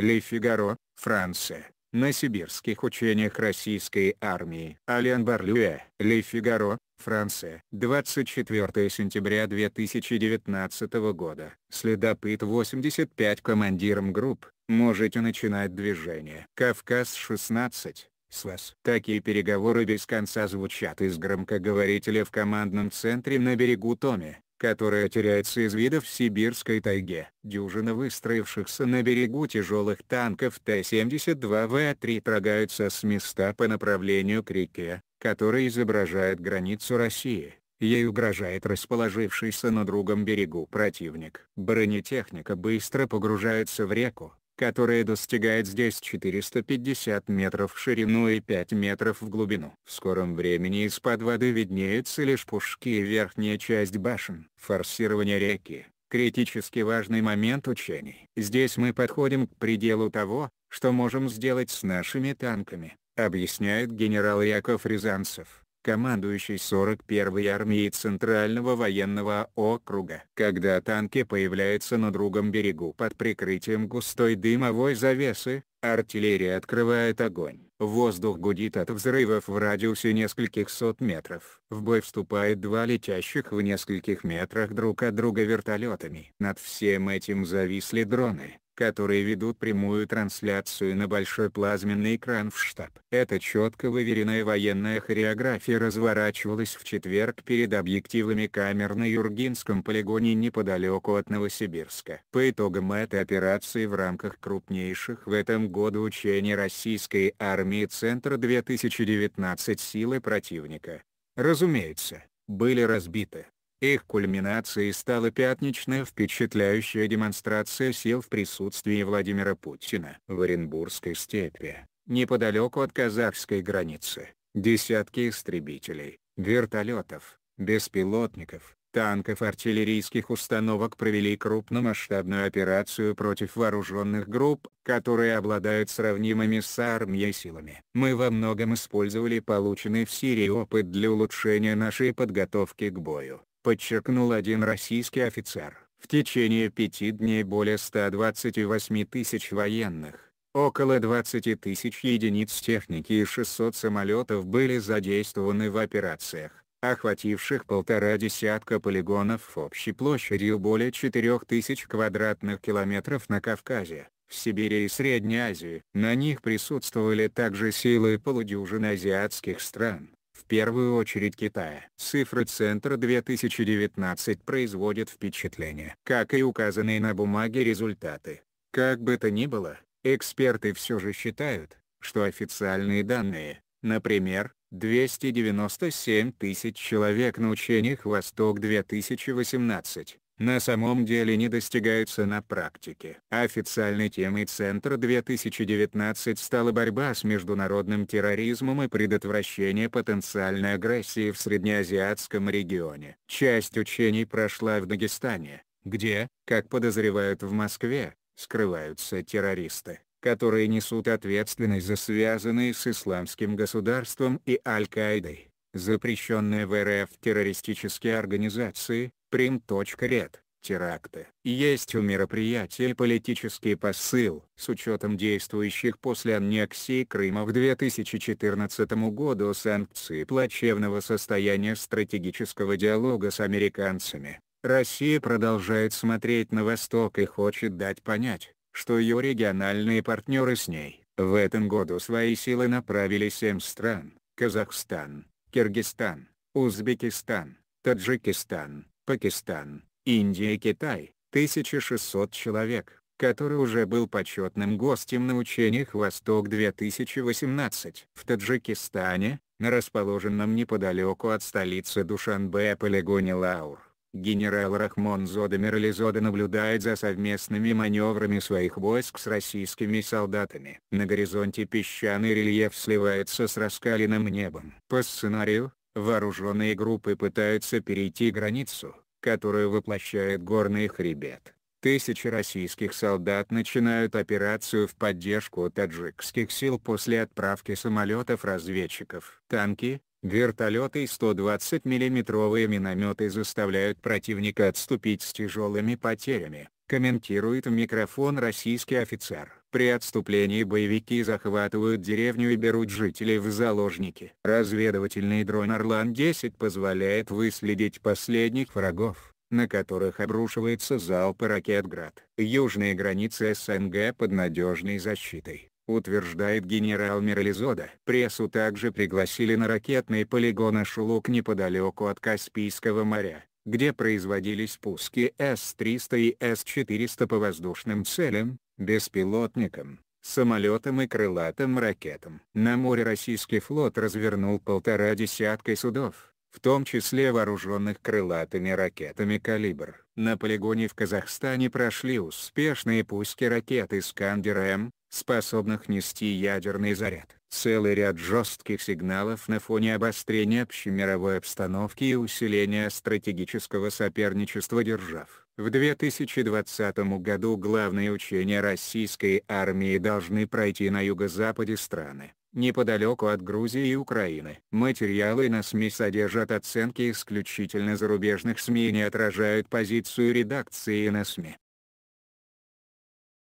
Ле Фигаро, Франция, на сибирских учениях российской армии. Ален Барлюэ, Ле Фигаро, Франция. 24 сентября 2019 года. Следопыт 85 командиром групп, можете начинать движение. Кавказ 16. С вас. Такие переговоры без конца звучат из громкоговорителя в командном центре на берегу Томи которая теряется из вида в сибирской тайге. Дюжина выстроившихся на берегу тяжелых танков Т-72В3 трогаются с места по направлению к реке, которая изображает границу России. Ей угрожает расположившийся на другом берегу противник. Бронетехника быстро погружается в реку, которая достигает здесь 450 метров в ширину и 5 метров в глубину. В скором времени из-под воды виднеются лишь пушки и верхняя часть башен. Форсирование реки – критически важный момент учений. Здесь мы подходим к пределу того, что можем сделать с нашими танками, объясняет генерал Яков Рязанцев командующий 41-й армией Центрального военного округа. Когда танки появляются на другом берегу под прикрытием густой дымовой завесы, артиллерия открывает огонь. Воздух гудит от взрывов в радиусе нескольких сот метров. В бой вступают два летящих в нескольких метрах друг от друга вертолетами. Над всем этим зависли дроны которые ведут прямую трансляцию на большой плазменный экран в штаб. Эта четко выверенная военная хореография разворачивалась в четверг перед объективами камер на Юргинском полигоне неподалеку от Новосибирска. По итогам этой операции в рамках крупнейших в этом году учений российской армии Центра 2019 силы противника, разумеется, были разбиты их кульминацией стала пятничная впечатляющая демонстрация сил в присутствии Владимира Путина в Оренбургской степи, неподалеку от казахской границы. Десятки истребителей, вертолетов, беспилотников, танков артиллерийских установок провели крупномасштабную операцию против вооруженных групп, которые обладают сравнимыми с армией силами. Мы во многом использовали полученный в Сирии опыт для улучшения нашей подготовки к бою подчеркнул один российский офицер. В течение пяти дней более 128 тысяч военных, около 20 тысяч единиц техники и 600 самолетов были задействованы в операциях, охвативших полтора десятка полигонов общей площадью более 4000 квадратных километров на Кавказе, в Сибири и Средней Азии. На них присутствовали также силы полудюжины азиатских стран, в первую очередь Китая. Цифры Центра 2019 производят впечатление. Как и указанные на бумаге результаты. Как бы то ни было, эксперты все же считают, что официальные данные, например, 297 тысяч человек на учениях «Восток-2018», на самом деле не достигаются на практике. Официальной темой Центра 2019 стала борьба с международным терроризмом и предотвращение потенциальной агрессии в среднеазиатском регионе. Часть учений прошла в Дагестане, где, как подозревают в Москве, скрываются террористы которые несут ответственность за связанные с исламским государством и Аль-Каидой запрещенные в РФ террористические организации, Прим.ред, теракты. Есть у мероприятия политический посыл. С учетом действующих после аннексии Крыма в 2014 году санкций плачевного состояния стратегического диалога с американцами, Россия продолжает смотреть на восток и хочет дать понять, что ее региональные партнеры с ней. В этом году свои силы направили семь стран – Казахстан, Киргизстан, Узбекистан, Таджикистан, Пакистан, Индия и Китай, 1600 человек, который уже был почетным гостем на учениях «Восток-2018». В Таджикистане, на расположенном неподалеку от столицы Душанбе полигоне Лаур, Генерал Рахмон Зода Мерлизода наблюдает за совместными маневрами своих войск с российскими солдатами. На горизонте песчаный рельеф сливается с раскаленным небом. По сценарию, вооруженные группы пытаются перейти границу, которую воплощает горный хребет. Тысячи российских солдат начинают операцию в поддержку таджикских сил после отправки самолетов-разведчиков. Танки, Вертолеты и 120 миллиметровые минометы заставляют противника отступить с тяжелыми потерями, комментирует в микрофон российский офицер. При отступлении боевики захватывают деревню и берут жителей в заложники. Разведывательный дрон «Орлан-10» позволяет выследить последних врагов, на которых обрушивается залп ракет «Град». Южные границы СНГ под надежной защитой утверждает генерал Мирализода. Прессу также пригласили на ракетные полигоны Шулук неподалеку от Каспийского моря, где производились пуски С-300 и С-400 по воздушным целям, беспилотникам, самолетам и крылатым ракетам. На море российский флот развернул полтора десятка судов, в том числе вооруженных крылатыми ракетами «Калибр». На полигоне в Казахстане прошли успешные пуски ракеты «Искандер-М», способных нести ядерный заряд. Целый ряд жестких сигналов на фоне обострения общемировой обстановки и усиления стратегического соперничества держав. В 2020 году главные учения российской армии должны пройти на юго-западе страны, неподалеку от Грузии и Украины. Материалы на СМИ содержат оценки исключительно зарубежных СМИ и не отражают позицию редакции на СМИ.